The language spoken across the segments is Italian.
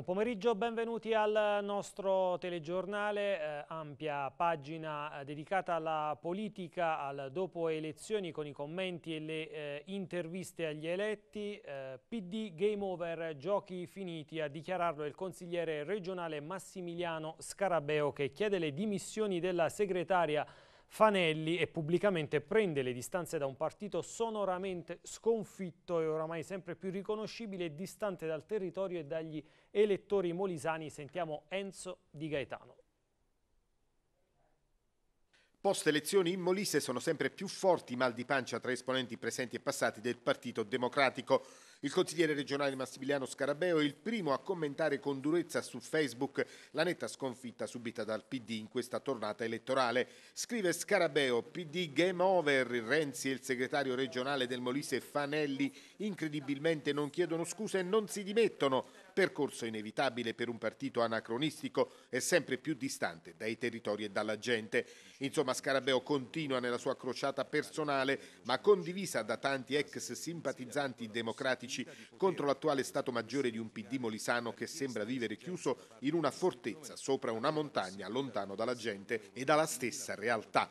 Buon pomeriggio, benvenuti al nostro telegiornale, eh, ampia pagina eh, dedicata alla politica, al dopo elezioni con i commenti e le eh, interviste agli eletti. Eh, PD game over, giochi finiti, a dichiararlo il consigliere regionale Massimiliano Scarabeo che chiede le dimissioni della segretaria Fanelli e pubblicamente prende le distanze da un partito sonoramente sconfitto e oramai sempre più riconoscibile e distante dal territorio e dagli elettori molisani. Sentiamo Enzo Di Gaetano. Post elezioni in Molise sono sempre più forti i mal di pancia tra esponenti presenti e passati del Partito Democratico. Il consigliere regionale Massimiliano Scarabeo è il primo a commentare con durezza su Facebook la netta sconfitta subita dal PD in questa tornata elettorale. Scrive Scarabeo, PD game over, Renzi e il segretario regionale del Molise Fanelli incredibilmente non chiedono scuse e non si dimettono percorso inevitabile per un partito anacronistico e sempre più distante dai territori e dalla gente. Insomma, Scarabeo continua nella sua crociata personale, ma condivisa da tanti ex simpatizzanti democratici contro l'attuale Stato Maggiore di un PD molisano che sembra vivere chiuso in una fortezza sopra una montagna lontano dalla gente e dalla stessa realtà.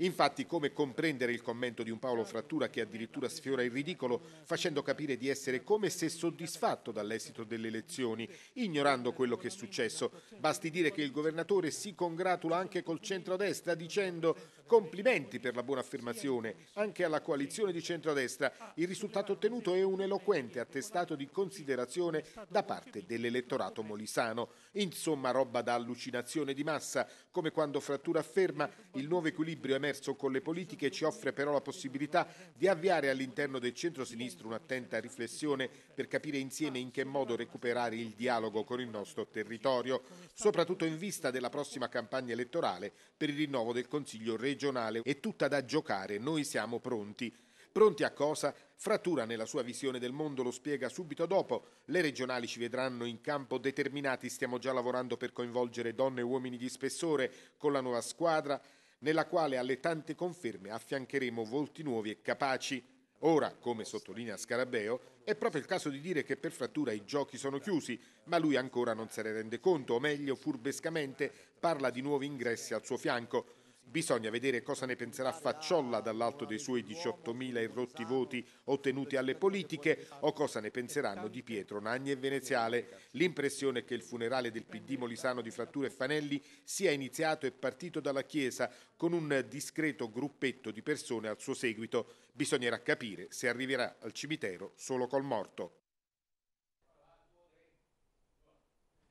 Infatti, come comprendere il commento di un Paolo Frattura che addirittura sfiora il ridicolo, facendo capire di essere come se soddisfatto dall'esito delle elezioni, ignorando quello che è successo. Basti dire che il governatore si congratula anche col centrodestra dicendo complimenti per la buona affermazione anche alla coalizione di centrodestra. Il risultato ottenuto è un eloquente attestato di considerazione da parte dell'elettorato molisano. Insomma, roba da allucinazione di massa, come quando Frattura afferma il nuovo equilibrio emerso commercio con le politiche ci offre però la possibilità di avviare all'interno del centro-sinistro un'attenta riflessione per capire insieme in che modo recuperare il dialogo con il nostro territorio, soprattutto in vista della prossima campagna elettorale per il rinnovo del Consiglio regionale. È tutta da giocare, noi siamo pronti. Pronti a cosa? Frattura nella sua visione del mondo lo spiega subito dopo. Le regionali ci vedranno in campo determinati, stiamo già lavorando per coinvolgere donne e uomini di spessore con la nuova squadra nella quale alle tante conferme affiancheremo volti nuovi e capaci. Ora, come sottolinea Scarabeo, è proprio il caso di dire che per frattura i giochi sono chiusi, ma lui ancora non se ne rende conto, o meglio, furbescamente parla di nuovi ingressi al suo fianco. Bisogna vedere cosa ne penserà Facciolla dall'alto dei suoi 18.000 irrotti voti ottenuti alle politiche o cosa ne penseranno di Pietro Nagni e Veneziale. L'impressione è che il funerale del PD Molisano di Frattura e Fanelli sia iniziato e partito dalla Chiesa con un discreto gruppetto di persone al suo seguito. Bisognerà capire se arriverà al cimitero solo col morto.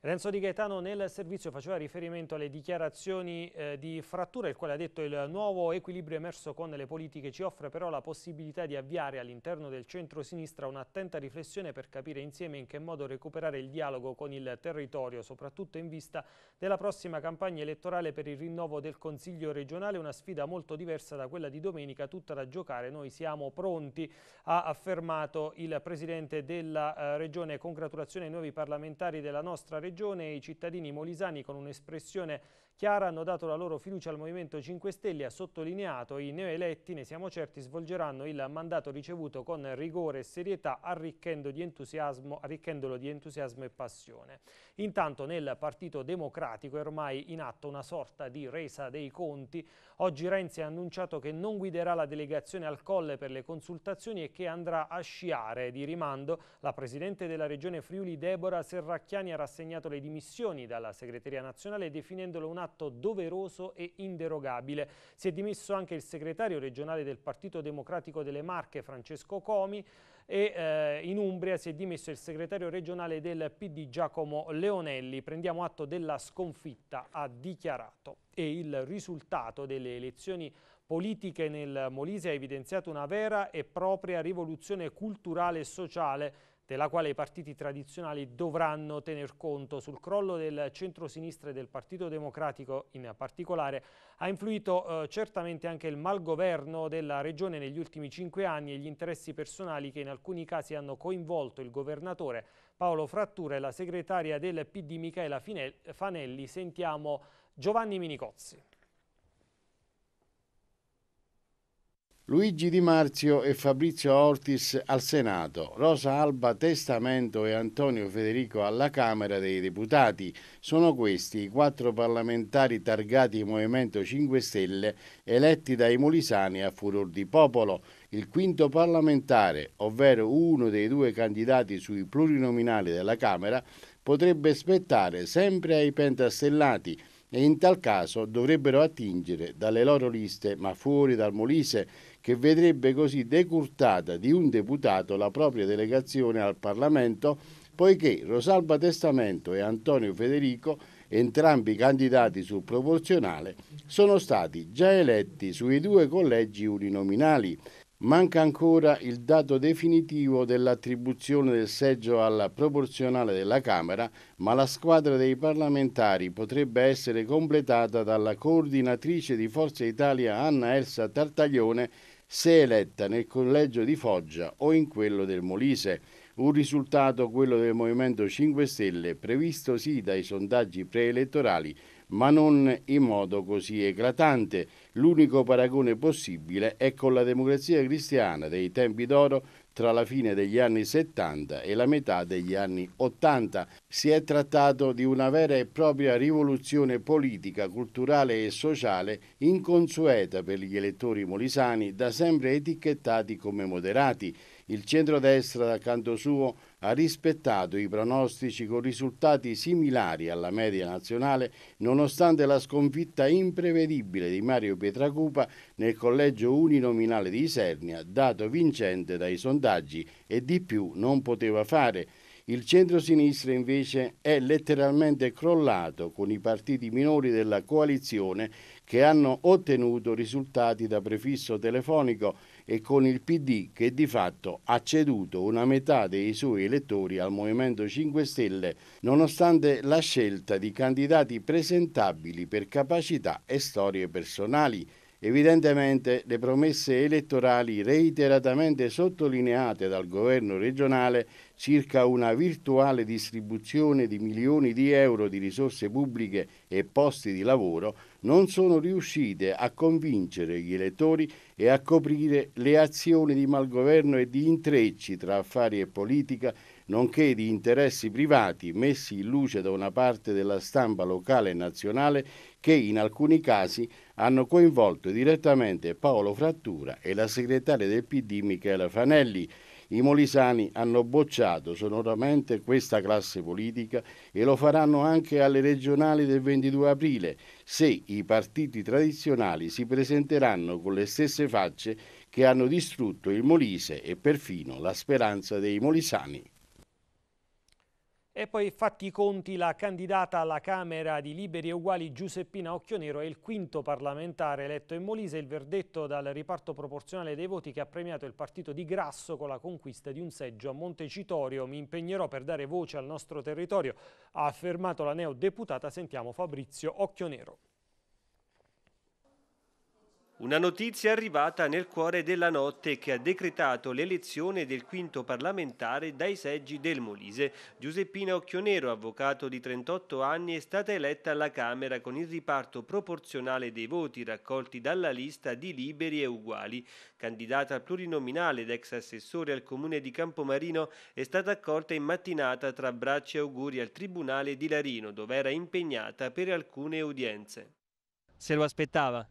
Renzo Di Gaetano nel servizio faceva riferimento alle dichiarazioni eh, di frattura, il quale ha detto il nuovo equilibrio emerso con le politiche ci offre però la possibilità di avviare all'interno del centro-sinistra un'attenta riflessione per capire insieme in che modo recuperare il dialogo con il territorio, soprattutto in vista della prossima campagna elettorale per il rinnovo del Consiglio regionale, una sfida molto diversa da quella di domenica, tutta da giocare, noi siamo pronti, ha affermato il Presidente della eh, Regione. Congratulazioni ai nuovi parlamentari della nostra Regione regione e i cittadini molisani con un'espressione Chiara hanno dato la loro fiducia al Movimento 5 Stelle e ha sottolineato i neoeletti, ne siamo certi, svolgeranno il mandato ricevuto con rigore e serietà arricchendolo di entusiasmo, arricchendolo di entusiasmo e passione. Intanto nel Partito Democratico è ormai in atto una sorta di resa dei conti. Oggi Renzi ha annunciato che non guiderà la delegazione al Colle per le consultazioni e che andrà a sciare. Di rimando la Presidente della Regione Friuli Deborah Serracchiani ha rassegnato le dimissioni dalla Segreteria Nazionale definendolo una atto doveroso e inderogabile. Si è dimesso anche il segretario regionale del Partito Democratico delle Marche, Francesco Comi, e eh, in Umbria si è dimesso il segretario regionale del PD Giacomo Leonelli. Prendiamo atto della sconfitta, ha dichiarato. E il risultato delle elezioni politiche nel Molise ha evidenziato una vera e propria rivoluzione culturale e sociale della quale i partiti tradizionali dovranno tener conto. Sul crollo del centro-sinistra e del Partito Democratico in particolare ha influito eh, certamente anche il malgoverno della regione negli ultimi cinque anni e gli interessi personali che in alcuni casi hanno coinvolto il governatore Paolo Frattura e la segretaria del PD Michela Fanelli. Sentiamo Giovanni Minicozzi. Luigi Di Marzio e Fabrizio Ortis al Senato, Rosa Alba Testamento e Antonio Federico alla Camera dei Deputati. Sono questi i quattro parlamentari targati Movimento 5 Stelle eletti dai Molisani a furor di popolo. Il quinto parlamentare, ovvero uno dei due candidati sui plurinominali della Camera, potrebbe spettare sempre ai pentastellati e in tal caso dovrebbero attingere dalle loro liste, ma fuori dal Molise, che vedrebbe così decurtata di un deputato la propria delegazione al Parlamento, poiché Rosalba Testamento e Antonio Federico, entrambi candidati sul proporzionale, sono stati già eletti sui due collegi uninominali. Manca ancora il dato definitivo dell'attribuzione del seggio alla proporzionale della Camera, ma la squadra dei parlamentari potrebbe essere completata dalla coordinatrice di Forza Italia Anna Elsa Tartaglione se eletta nel collegio di Foggia o in quello del Molise. Un risultato, quello del Movimento 5 Stelle, previsto sì dai sondaggi preelettorali, ma non in modo così eclatante. L'unico paragone possibile è con la democrazia cristiana dei tempi d'oro tra la fine degli anni 70 e la metà degli anni 80. Si è trattato di una vera e propria rivoluzione politica, culturale e sociale inconsueta per gli elettori molisani, da sempre etichettati come moderati il centrodestra, dal canto suo, ha rispettato i pronostici con risultati similari alla media nazionale, nonostante la sconfitta imprevedibile di Mario Pietracupa nel collegio uninominale di Isernia, dato vincente dai sondaggi e di più non poteva fare. Il centro-sinistra invece è letteralmente crollato con i partiti minori della coalizione che hanno ottenuto risultati da prefisso telefonico e con il PD che di fatto ha ceduto una metà dei suoi elettori al Movimento 5 Stelle nonostante la scelta di candidati presentabili per capacità e storie personali Evidentemente le promesse elettorali reiteratamente sottolineate dal governo regionale circa una virtuale distribuzione di milioni di euro di risorse pubbliche e posti di lavoro non sono riuscite a convincere gli elettori e a coprire le azioni di malgoverno e di intrecci tra affari e politica nonché di interessi privati messi in luce da una parte della stampa locale e nazionale che in alcuni casi hanno coinvolto direttamente Paolo Frattura e la segretaria del PD Michela Fanelli. I molisani hanno bocciato sonoramente questa classe politica e lo faranno anche alle regionali del 22 aprile, se i partiti tradizionali si presenteranno con le stesse facce che hanno distrutto il Molise e perfino la speranza dei molisani. E poi fatti i conti, la candidata alla Camera di Liberi e Uguali Giuseppina Occhionero è il quinto parlamentare eletto in Molise, il verdetto dal riparto proporzionale dei voti che ha premiato il partito di Grasso con la conquista di un seggio a Montecitorio. Mi impegnerò per dare voce al nostro territorio, ha affermato la neodeputata, sentiamo Fabrizio Occhionero. Una notizia arrivata nel cuore della notte che ha decretato l'elezione del quinto parlamentare dai seggi del Molise. Giuseppina Occhionero, avvocato di 38 anni, è stata eletta alla Camera con il riparto proporzionale dei voti raccolti dalla lista di Liberi e Uguali. Candidata plurinominale ed ex assessore al comune di Campomarino, è stata accolta in mattinata tra bracci e auguri al Tribunale di Larino, dove era impegnata per alcune udienze. Se lo aspettava?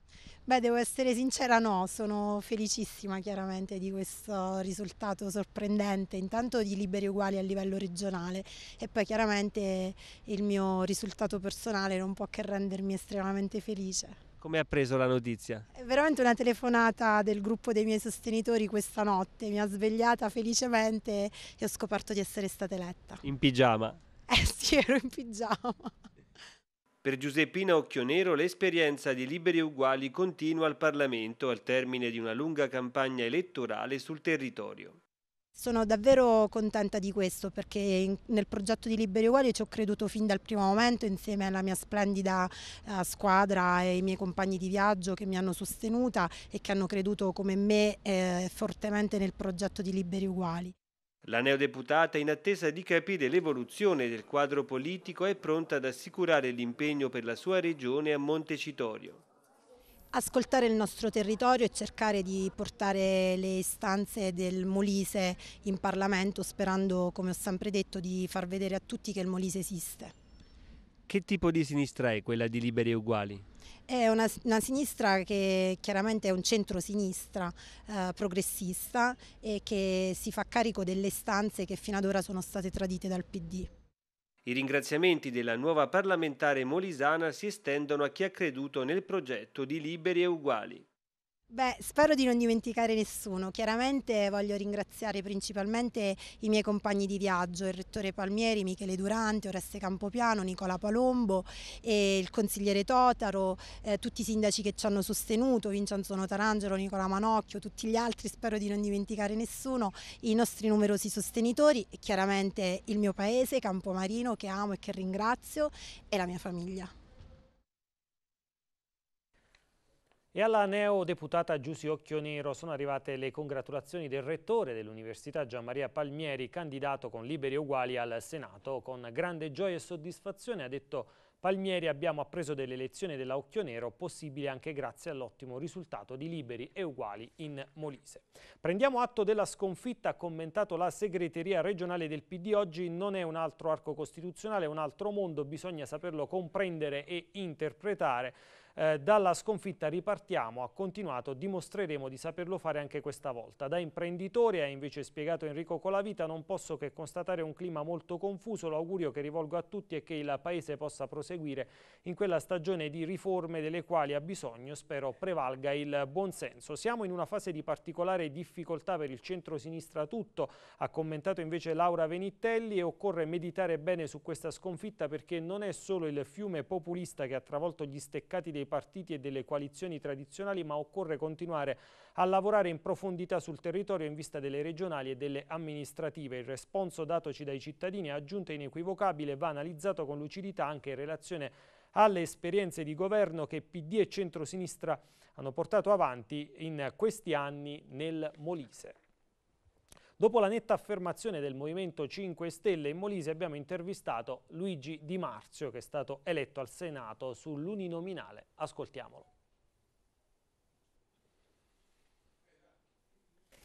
Beh, devo essere sincera, no, sono felicissima chiaramente di questo risultato sorprendente, intanto di liberi uguali a livello regionale e poi chiaramente il mio risultato personale non può che rendermi estremamente felice. Come ha preso la notizia? È veramente una telefonata del gruppo dei miei sostenitori questa notte, mi ha svegliata felicemente e ho scoperto di essere stata eletta. In pigiama? Eh sì, ero in pigiama. Per Giuseppina Occhionero l'esperienza di Liberi Uguali continua al Parlamento al termine di una lunga campagna elettorale sul territorio. Sono davvero contenta di questo perché nel progetto di Liberi Uguali ci ho creduto fin dal primo momento insieme alla mia splendida eh, squadra e ai miei compagni di viaggio che mi hanno sostenuta e che hanno creduto come me eh, fortemente nel progetto di Liberi Uguali. La neodeputata, in attesa di capire l'evoluzione del quadro politico, è pronta ad assicurare l'impegno per la sua regione a Montecitorio. Ascoltare il nostro territorio e cercare di portare le istanze del Molise in Parlamento, sperando, come ho sempre detto, di far vedere a tutti che il Molise esiste. Che tipo di sinistra è quella di Liberi e Uguali? È una, una, sinistra che chiaramente è un centro-sinistra eh, progressista e che si fa carico delle istanze che fino ad ora sono state tradite dal PD. I ringraziamenti della nuova parlamentare molisana si estendono a chi ha creduto nel progetto di Liberi e Uguali. Beh, spero di non dimenticare nessuno. Chiaramente voglio ringraziare principalmente i miei compagni di viaggio, il rettore Palmieri, Michele Durante, Oreste Campopiano, Nicola Palombo e il consigliere Totaro, eh, tutti i sindaci che ci hanno sostenuto, Vincenzo Notarangelo, Nicola Manocchio, tutti gli altri, spero di non dimenticare nessuno, i nostri numerosi sostenitori e chiaramente il mio paese, Campomarino, che amo e che ringrazio e la mia famiglia. E alla neodeputata Giussi Occhionero sono arrivate le congratulazioni del rettore dell'Università Gianmaria Palmieri, candidato con Liberi Uguali al Senato. Con grande gioia e soddisfazione ha detto Palmieri abbiamo appreso dell'elezione della Occhionero, possibile anche grazie all'ottimo risultato di Liberi e Uguali in Molise. Prendiamo atto della sconfitta, ha commentato la segreteria regionale del PD oggi, non è un altro arco costituzionale, è un altro mondo, bisogna saperlo comprendere e interpretare. Eh, dalla sconfitta ripartiamo, ha continuato, dimostreremo di saperlo fare anche questa volta. Da imprenditore, ha invece spiegato Enrico Colavita, non posso che constatare un clima molto confuso, l'augurio che rivolgo a tutti è che il Paese possa proseguire in quella stagione di riforme delle quali ha bisogno, spero prevalga il buonsenso. Siamo in una fase di particolare difficoltà per il centro-sinistra tutto, ha commentato invece Laura Venitelli e occorre meditare bene su questa sconfitta perché non è solo il fiume populista che ha travolto gli steccati dei dei partiti e delle coalizioni tradizionali, ma occorre continuare a lavorare in profondità sul territorio in vista delle regionali e delle amministrative. Il responso datoci dai cittadini è aggiunto e inequivocabile, va analizzato con lucidità anche in relazione alle esperienze di governo che PD e centrosinistra hanno portato avanti in questi anni nel Molise. Dopo la netta affermazione del Movimento 5 Stelle in Molise abbiamo intervistato Luigi Di Marzio che è stato eletto al Senato sull'uninominale. Ascoltiamolo.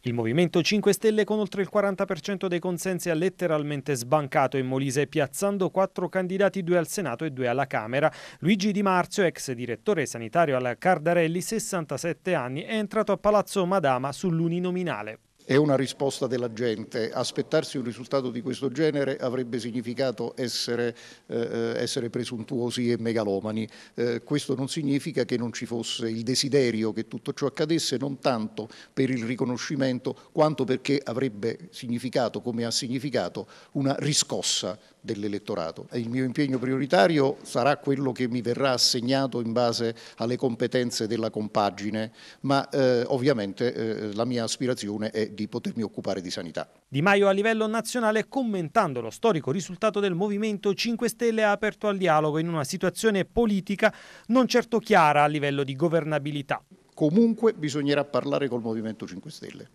Il Movimento 5 Stelle con oltre il 40% dei consensi ha letteralmente sbancato in Molise piazzando quattro candidati, due al Senato e due alla Camera. Luigi Di Marzio, ex direttore sanitario alla Cardarelli, 67 anni, è entrato a Palazzo Madama sull'uninominale è una risposta della gente. Aspettarsi un risultato di questo genere avrebbe significato essere, eh, eh, essere presuntuosi e megalomani. Eh, questo non significa che non ci fosse il desiderio che tutto ciò accadesse, non tanto per il riconoscimento quanto perché avrebbe significato, come ha significato, una riscossa dell'elettorato. Il mio impegno prioritario sarà quello che mi verrà assegnato in base alle competenze della compagine, ma eh, ovviamente eh, la mia aspirazione è di di potermi occupare di sanità. Di Maio a livello nazionale, commentando lo storico risultato del Movimento 5 Stelle, ha aperto al dialogo in una situazione politica non certo chiara a livello di governabilità. Comunque bisognerà parlare col Movimento 5 Stelle.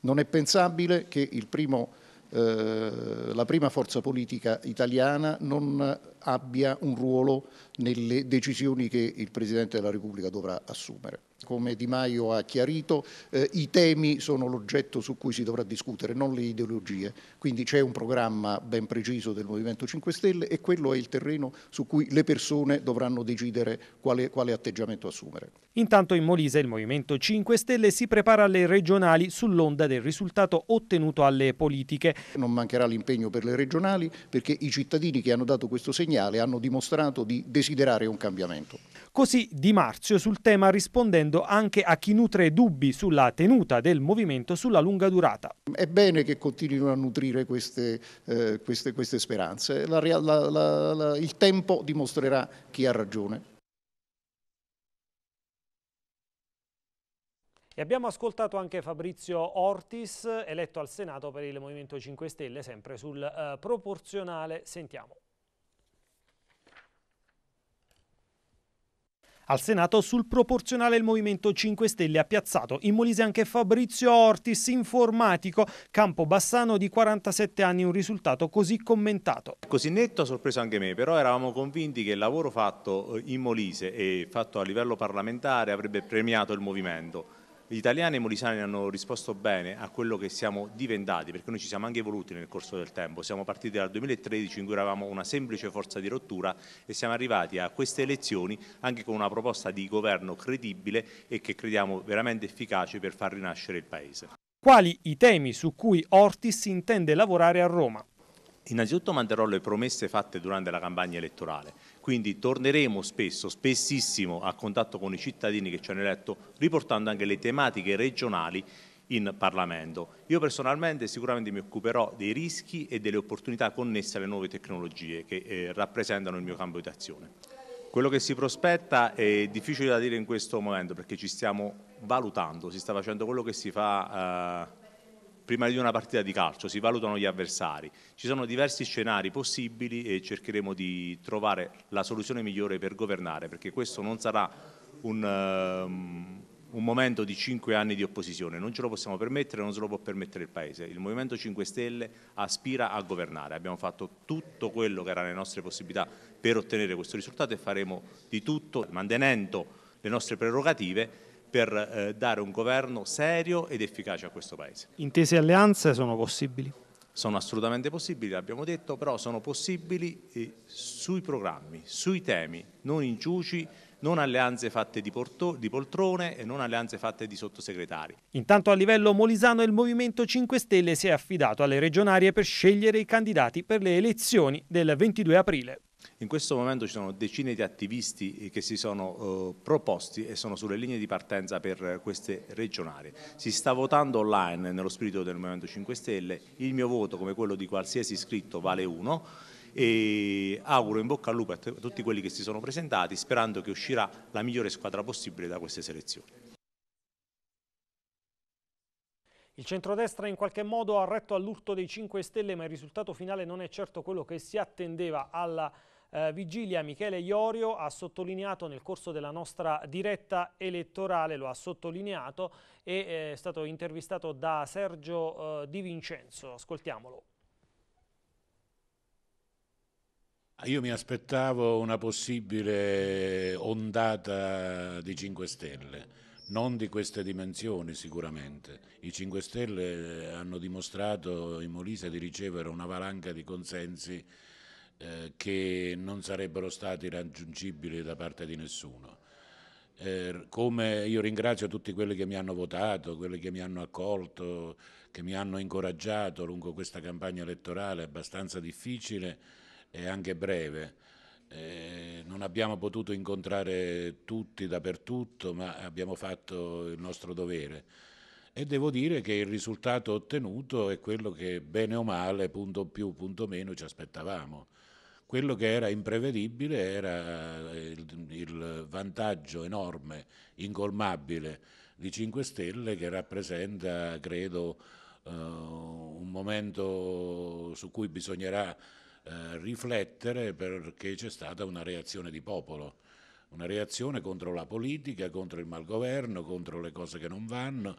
Non è pensabile che primo, eh, la prima forza politica italiana non abbia un ruolo nelle decisioni che il Presidente della Repubblica dovrà assumere. Come Di Maio ha chiarito, eh, i temi sono l'oggetto su cui si dovrà discutere, non le ideologie. Quindi c'è un programma ben preciso del Movimento 5 Stelle e quello è il terreno su cui le persone dovranno decidere quale, quale atteggiamento assumere. Intanto in Molise il Movimento 5 Stelle si prepara alle regionali sull'onda del risultato ottenuto alle politiche. Non mancherà l'impegno per le regionali perché i cittadini che hanno dato questo segno segnale hanno dimostrato di desiderare un cambiamento. Così Di Marzio sul tema rispondendo anche a chi nutre dubbi sulla tenuta del movimento sulla lunga durata. È bene che continuino a nutrire queste, eh, queste, queste speranze, la, la, la, il tempo dimostrerà chi ha ragione. E abbiamo ascoltato anche Fabrizio Ortis, eletto al Senato per il Movimento 5 Stelle, sempre sul eh, proporzionale. Sentiamo. Al Senato sul proporzionale il Movimento 5 Stelle ha piazzato in Molise anche Fabrizio Ortis, informatico, campo bassano di 47 anni, un risultato così commentato. Così netto ha sorpreso anche me, però eravamo convinti che il lavoro fatto eh, in Molise e fatto a livello parlamentare avrebbe premiato il Movimento. Gli italiani e i molisani hanno risposto bene a quello che siamo diventati, perché noi ci siamo anche evoluti nel corso del tempo. Siamo partiti dal 2013 in cui eravamo una semplice forza di rottura e siamo arrivati a queste elezioni anche con una proposta di governo credibile e che crediamo veramente efficace per far rinascere il Paese. Quali i temi su cui Ortis intende lavorare a Roma? Innanzitutto manterrò le promesse fatte durante la campagna elettorale, quindi torneremo spesso, spessissimo a contatto con i cittadini che ci hanno eletto, riportando anche le tematiche regionali in Parlamento. Io personalmente sicuramente mi occuperò dei rischi e delle opportunità connesse alle nuove tecnologie che eh, rappresentano il mio campo di azione. Quello che si prospetta è difficile da dire in questo momento perché ci stiamo valutando, si sta facendo quello che si fa eh, prima di una partita di calcio, si valutano gli avversari, ci sono diversi scenari possibili e cercheremo di trovare la soluzione migliore per governare, perché questo non sarà un, um, un momento di cinque anni di opposizione, non ce lo possiamo permettere, non se lo può permettere il Paese. Il Movimento 5 Stelle aspira a governare, abbiamo fatto tutto quello che era nelle nostre possibilità per ottenere questo risultato e faremo di tutto mantenendo le nostre prerogative per eh, dare un governo serio ed efficace a questo Paese. Intese e alleanze sono possibili? Sono assolutamente possibili, l'abbiamo detto, però sono possibili eh, sui programmi, sui temi, non in giuci, non alleanze fatte di, di, poltrone e non alleanze fatte di sottosegretari. Intanto a livello molisano il Movimento 5 Stelle si è affidato alle regionarie per scegliere i candidati per le elezioni del 22 aprile. In questo momento ci sono decine di attivisti eh, che si sono eh, proposti e sono sulle linee di partenza per eh, queste regionali. Si sta votando online nello spirito del Movimento 5 Stelle, il mio voto come quello di qualsiasi iscritto vale uno e auguro in bocca al lupo a tutti quelli che si sono presentati sperando che uscirà la migliore squadra possibile da queste selezioni. Il centrodestra in qualche modo ha retto all'urto dei 5 Stelle ma il risultato finale non è certo quello che si attendeva alla eh, vigilia Michele Iorio ha sottolineato nel corso della nostra diretta elettorale, lo ha sottolineato e eh, è stato intervistato da Sergio eh, Di Vincenzo. Ascoltiamolo. Ah, io mi aspettavo una possibile ondata di 5 Stelle, non di queste dimensioni sicuramente. I 5 Stelle hanno dimostrato in Molise di ricevere una valanga di consensi eh, che non sarebbero stati raggiungibili da parte di nessuno. Eh, come io ringrazio tutti quelli che mi hanno votato, quelli che mi hanno accolto, che mi hanno incoraggiato lungo questa campagna elettorale abbastanza difficile e anche breve. Eh, non abbiamo potuto incontrare tutti dappertutto, ma abbiamo fatto il nostro dovere. E devo dire che il risultato ottenuto è quello che bene o male, punto più, punto meno, ci aspettavamo. Quello che era imprevedibile era eh, il, il vantaggio enorme, incolmabile di 5 Stelle che rappresenta, credo, eh, un momento su cui bisognerà eh, riflettere perché c'è stata una reazione di popolo, una reazione contro la politica, contro il malgoverno, contro le cose che non vanno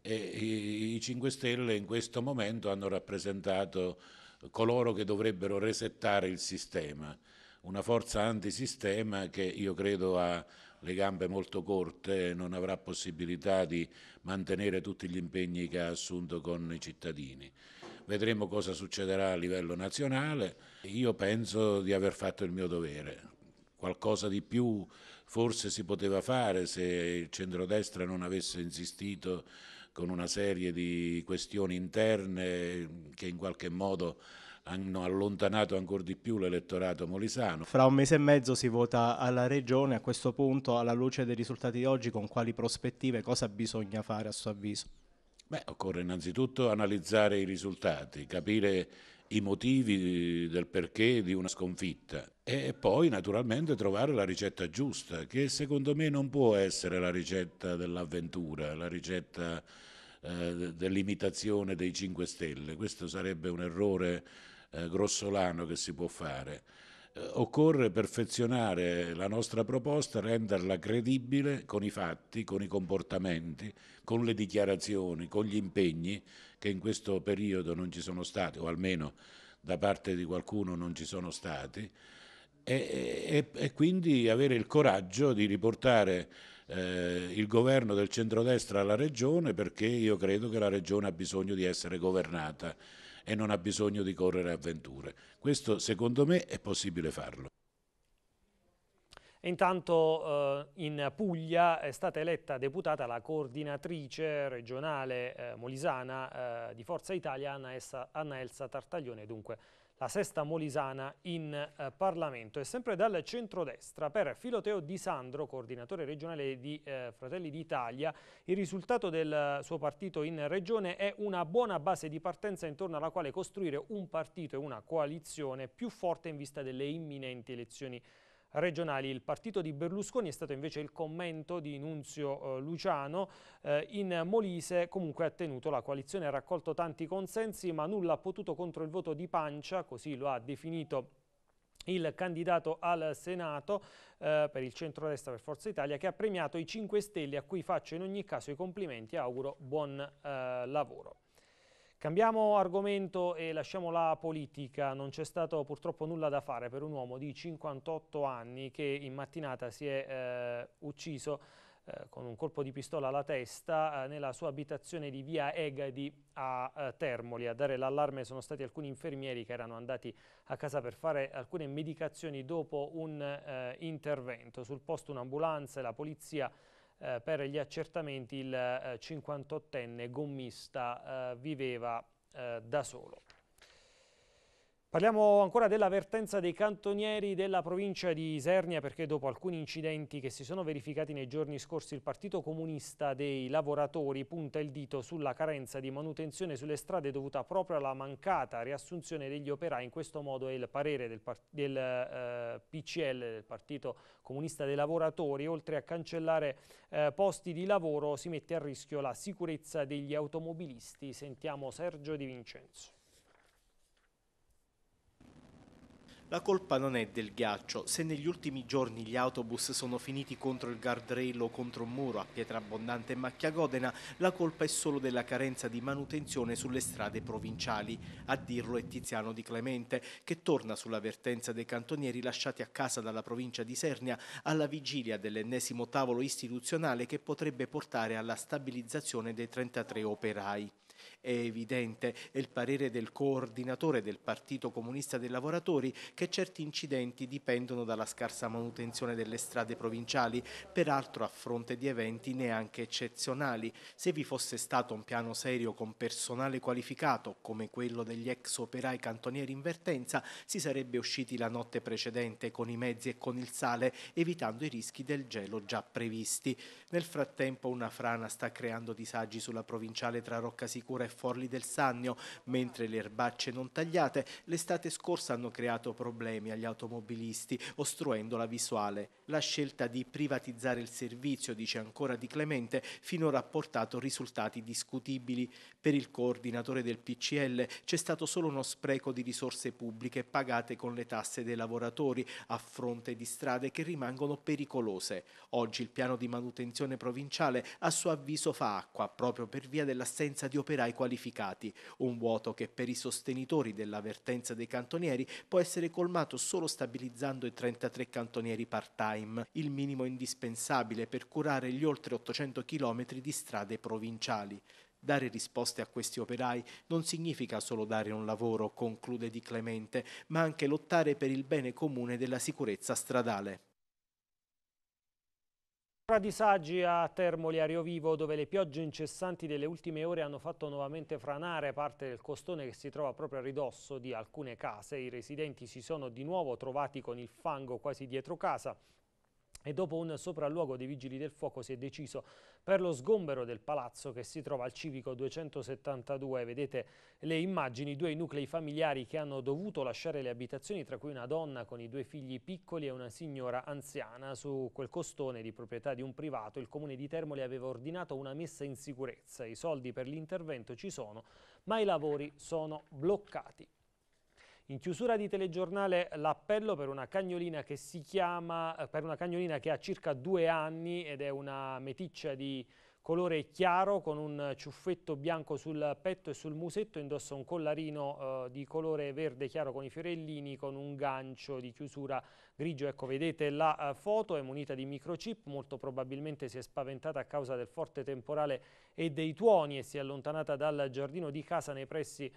e i 5 Stelle in questo momento hanno rappresentato coloro che dovrebbero resettare il sistema, una forza antisistema che io credo ha le gambe molto corte, e non avrà possibilità di mantenere tutti gli impegni che ha assunto con i cittadini. Vedremo cosa succederà a livello nazionale. Io penso di aver fatto il mio dovere. Qualcosa di più forse si poteva fare se il centrodestra non avesse insistito con una serie di questioni interne che in qualche modo hanno allontanato ancora di più l'elettorato molisano. Fra un mese e mezzo si vota alla regione, a questo punto alla luce dei risultati di oggi con quali prospettive, cosa bisogna fare a suo avviso? Beh, occorre innanzitutto analizzare i risultati, capire i motivi del perché di una sconfitta e poi naturalmente trovare la ricetta giusta, che secondo me non può essere la ricetta dell'avventura, la ricetta eh, dell'imitazione dei 5 Stelle, questo sarebbe un errore eh, grossolano che si può fare. Eh, occorre perfezionare la nostra proposta, renderla credibile con i fatti, con i comportamenti, con le dichiarazioni, con gli impegni che in questo periodo non ci sono stati, o almeno da parte di qualcuno non ci sono stati, e, e, e quindi avere il coraggio di riportare eh, il governo del centrodestra alla regione perché io credo che la regione ha bisogno di essere governata e non ha bisogno di correre avventure. Questo secondo me è possibile farlo. Intanto eh, in Puglia è stata eletta deputata la coordinatrice regionale eh, molisana eh, di Forza Italia Anna, Essa, Anna Elsa Tartaglione, dunque la sesta molisana in eh, Parlamento e sempre dal centrodestra per Filoteo Di Sandro, coordinatore regionale di eh, Fratelli d'Italia, il risultato del eh, suo partito in regione è una buona base di partenza intorno alla quale costruire un partito e una coalizione più forte in vista delle imminenti elezioni regionali. Il partito di Berlusconi è stato invece il commento di Nunzio eh, Luciano. Eh, in Molise comunque ha tenuto la coalizione, ha raccolto tanti consensi ma nulla ha potuto contro il voto di pancia, così lo ha definito il candidato al Senato eh, per il centro-destra per Forza Italia che ha premiato i 5 Stelle a cui faccio in ogni caso i complimenti e auguro buon eh, lavoro. Cambiamo argomento e lasciamo la politica, non c'è stato purtroppo nulla da fare per un uomo di 58 anni che in mattinata si è eh, ucciso eh, con un colpo di pistola alla testa eh, nella sua abitazione di via Egadi a eh, Termoli. A dare l'allarme sono stati alcuni infermieri che erano andati a casa per fare alcune medicazioni dopo un intervento. Sul posto un'ambulanza e la polizia eh, per gli accertamenti il 58enne eh, gommista eh, viveva eh, da solo. Parliamo ancora dell'avvertenza dei cantonieri della provincia di Isernia perché dopo alcuni incidenti che si sono verificati nei giorni scorsi il Partito Comunista dei Lavoratori punta il dito sulla carenza di manutenzione sulle strade dovuta proprio alla mancata riassunzione degli operai. In questo modo è il parere del, del eh, PCL, del Partito Comunista dei Lavoratori. Oltre a cancellare eh, posti di lavoro si mette a rischio la sicurezza degli automobilisti. Sentiamo Sergio Di Vincenzo. La colpa non è del ghiaccio, se negli ultimi giorni gli autobus sono finiti contro il guardrail o contro un muro a pietra abbondante e macchia godena, la colpa è solo della carenza di manutenzione sulle strade provinciali. A dirlo è Tiziano Di Clemente, che torna sulla vertenza dei cantonieri lasciati a casa dalla provincia di Sernia alla vigilia dell'ennesimo tavolo istituzionale che potrebbe portare alla stabilizzazione dei 33 operai è evidente, è il parere del coordinatore del Partito Comunista dei Lavoratori che certi incidenti dipendono dalla scarsa manutenzione delle strade provinciali, peraltro a fronte di eventi neanche eccezionali. Se vi fosse stato un piano serio con personale qualificato, come quello degli ex operai cantonieri in vertenza, si sarebbe usciti la notte precedente con i mezzi e con il sale, evitando i rischi del gelo già previsti. Nel frattempo una frana sta creando disagi sulla provinciale tra Roccasicura e Forli del Sannio, mentre le erbacce non tagliate l'estate scorsa hanno creato problemi agli automobilisti, ostruendo la visuale. La scelta di privatizzare il servizio, dice ancora Di Clemente, finora ha portato risultati discutibili. Per il coordinatore del PCL c'è stato solo uno spreco di risorse pubbliche pagate con le tasse dei lavoratori a fronte di strade che rimangono pericolose. Oggi il piano di manutenzione provinciale a suo avviso fa acqua proprio per via dell'assenza di operai qualificati, un vuoto che per i sostenitori della vertenza dei cantonieri può essere colmato solo stabilizzando i 33 cantonieri part-time, il minimo indispensabile per curare gli oltre 800 km di strade provinciali. Dare risposte a questi operai non significa solo dare un lavoro, conclude Di Clemente, ma anche lottare per il bene comune della sicurezza stradale. Tra disagi a Termoli a Rio Vivo, dove le piogge incessanti delle ultime ore hanno fatto nuovamente franare parte del costone che si trova proprio a ridosso di alcune case. I residenti si sono di nuovo trovati con il fango quasi dietro casa e dopo un sopralluogo dei vigili del fuoco si è deciso per lo sgombero del palazzo che si trova al civico 272. Vedete le immagini, due nuclei familiari che hanno dovuto lasciare le abitazioni, tra cui una donna con i due figli piccoli e una signora anziana. Su quel costone di proprietà di un privato il comune di Termoli aveva ordinato una messa in sicurezza. I soldi per l'intervento ci sono, ma i lavori sono bloccati. In chiusura di telegiornale l'appello per una cagnolina che si chiama, eh, per una cagnolina che ha circa due anni ed è una meticcia di colore chiaro con un ciuffetto bianco sul petto e sul musetto, indossa un collarino eh, di colore verde chiaro con i fiorellini, con un gancio di chiusura grigio. Ecco, vedete la eh, foto, è munita di microchip, molto probabilmente si è spaventata a causa del forte temporale e dei tuoni e si è allontanata dal giardino di casa nei pressi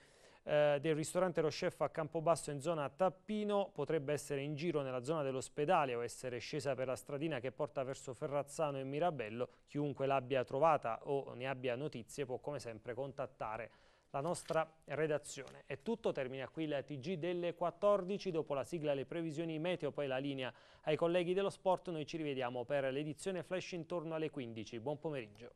eh, del ristorante Lo Chef a Campobasso in zona Tappino, potrebbe essere in giro nella zona dell'ospedale o essere scesa per la stradina che porta verso Ferrazzano e Mirabello. Chiunque l'abbia trovata o ne abbia notizie può come sempre contattare la nostra redazione. È tutto, termina qui la TG delle 14, dopo la sigla le previsioni meteo, poi la linea ai colleghi dello sport, noi ci rivediamo per l'edizione Flash intorno alle 15. Buon pomeriggio.